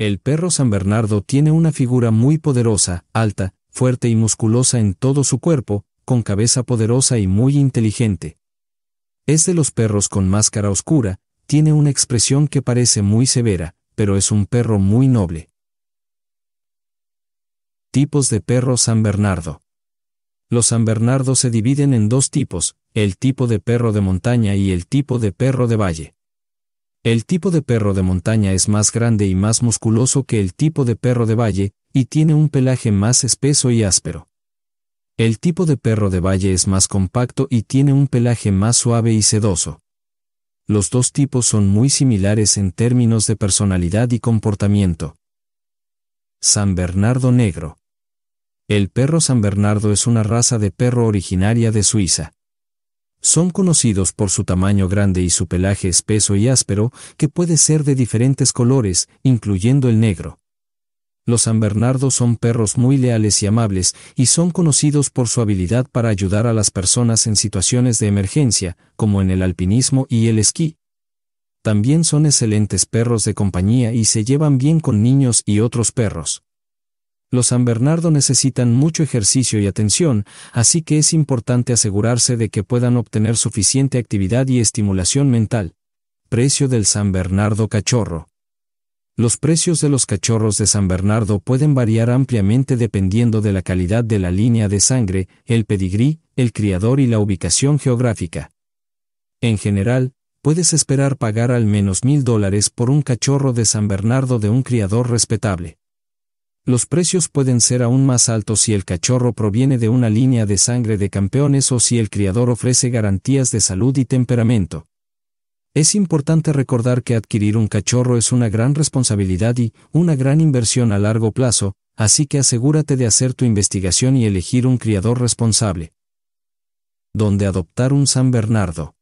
El perro San Bernardo tiene una figura muy poderosa, alta, fuerte y musculosa en todo su cuerpo, con cabeza poderosa y muy inteligente. Es de los perros con máscara oscura, tiene una expresión que parece muy severa, pero es un perro muy noble. Tipos de perro San Bernardo. Los San Bernardo se dividen en dos tipos, el tipo de perro de montaña y el tipo de perro de valle. El tipo de perro de montaña es más grande y más musculoso que el tipo de perro de valle, y tiene un pelaje más espeso y áspero. El tipo de perro de valle es más compacto y tiene un pelaje más suave y sedoso. Los dos tipos son muy similares en términos de personalidad y comportamiento. San Bernardo Negro. El perro San Bernardo es una raza de perro originaria de Suiza. Son conocidos por su tamaño grande y su pelaje espeso y áspero, que puede ser de diferentes colores, incluyendo el negro. Los San Bernardo son perros muy leales y amables, y son conocidos por su habilidad para ayudar a las personas en situaciones de emergencia, como en el alpinismo y el esquí. También son excelentes perros de compañía y se llevan bien con niños y otros perros. Los San Bernardo necesitan mucho ejercicio y atención, así que es importante asegurarse de que puedan obtener suficiente actividad y estimulación mental. Precio del San Bernardo Cachorro. Los precios de los cachorros de San Bernardo pueden variar ampliamente dependiendo de la calidad de la línea de sangre, el pedigrí, el criador y la ubicación geográfica. En general, puedes esperar pagar al menos mil dólares por un cachorro de San Bernardo de un criador respetable los precios pueden ser aún más altos si el cachorro proviene de una línea de sangre de campeones o si el criador ofrece garantías de salud y temperamento. Es importante recordar que adquirir un cachorro es una gran responsabilidad y una gran inversión a largo plazo, así que asegúrate de hacer tu investigación y elegir un criador responsable. Donde adoptar un San Bernardo?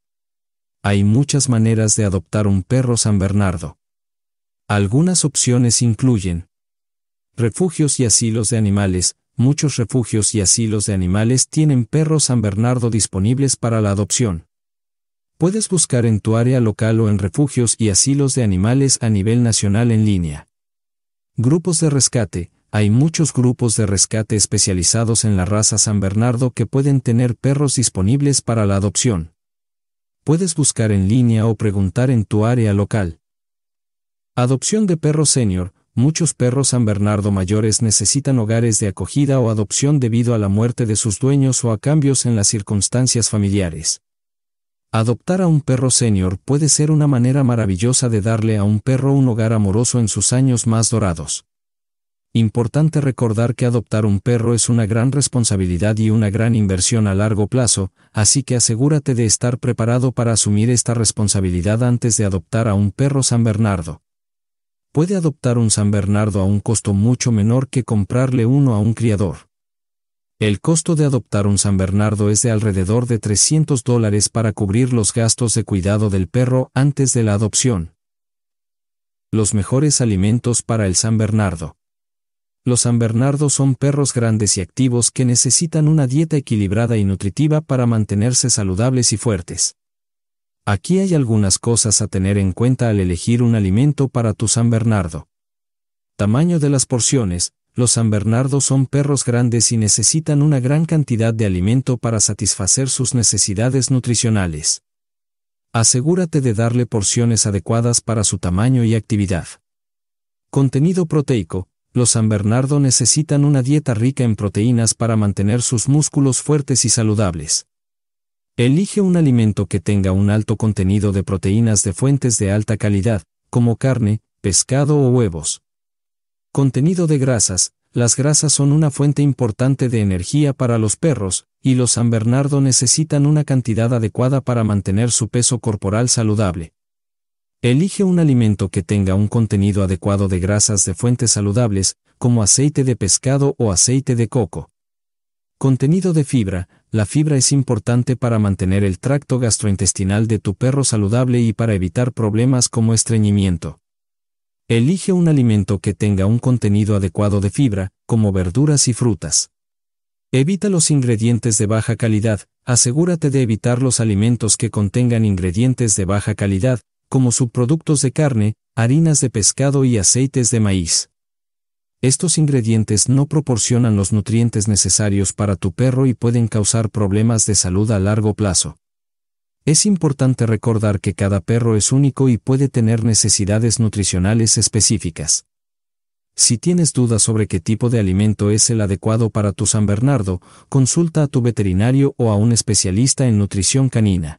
Hay muchas maneras de adoptar un perro San Bernardo. Algunas opciones incluyen Refugios y asilos de animales. Muchos refugios y asilos de animales tienen perros San Bernardo disponibles para la adopción. Puedes buscar en tu área local o en refugios y asilos de animales a nivel nacional en línea. Grupos de rescate. Hay muchos grupos de rescate especializados en la raza San Bernardo que pueden tener perros disponibles para la adopción. Puedes buscar en línea o preguntar en tu área local. Adopción de perros senior muchos perros San Bernardo mayores necesitan hogares de acogida o adopción debido a la muerte de sus dueños o a cambios en las circunstancias familiares. Adoptar a un perro senior puede ser una manera maravillosa de darle a un perro un hogar amoroso en sus años más dorados. Importante recordar que adoptar un perro es una gran responsabilidad y una gran inversión a largo plazo, así que asegúrate de estar preparado para asumir esta responsabilidad antes de adoptar a un perro San Bernardo puede adoptar un San Bernardo a un costo mucho menor que comprarle uno a un criador. El costo de adoptar un San Bernardo es de alrededor de 300 dólares para cubrir los gastos de cuidado del perro antes de la adopción. Los mejores alimentos para el San Bernardo. Los San Bernardo son perros grandes y activos que necesitan una dieta equilibrada y nutritiva para mantenerse saludables y fuertes. Aquí hay algunas cosas a tener en cuenta al elegir un alimento para tu San Bernardo. Tamaño de las porciones. Los San Bernardo son perros grandes y necesitan una gran cantidad de alimento para satisfacer sus necesidades nutricionales. Asegúrate de darle porciones adecuadas para su tamaño y actividad. Contenido proteico. Los San Bernardo necesitan una dieta rica en proteínas para mantener sus músculos fuertes y saludables. Elige un alimento que tenga un alto contenido de proteínas de fuentes de alta calidad, como carne, pescado o huevos. Contenido de grasas. Las grasas son una fuente importante de energía para los perros, y los San Bernardo necesitan una cantidad adecuada para mantener su peso corporal saludable. Elige un alimento que tenga un contenido adecuado de grasas de fuentes saludables, como aceite de pescado o aceite de coco. Contenido de fibra. La fibra es importante para mantener el tracto gastrointestinal de tu perro saludable y para evitar problemas como estreñimiento. Elige un alimento que tenga un contenido adecuado de fibra, como verduras y frutas. Evita los ingredientes de baja calidad. Asegúrate de evitar los alimentos que contengan ingredientes de baja calidad, como subproductos de carne, harinas de pescado y aceites de maíz. Estos ingredientes no proporcionan los nutrientes necesarios para tu perro y pueden causar problemas de salud a largo plazo. Es importante recordar que cada perro es único y puede tener necesidades nutricionales específicas. Si tienes dudas sobre qué tipo de alimento es el adecuado para tu San Bernardo, consulta a tu veterinario o a un especialista en nutrición canina.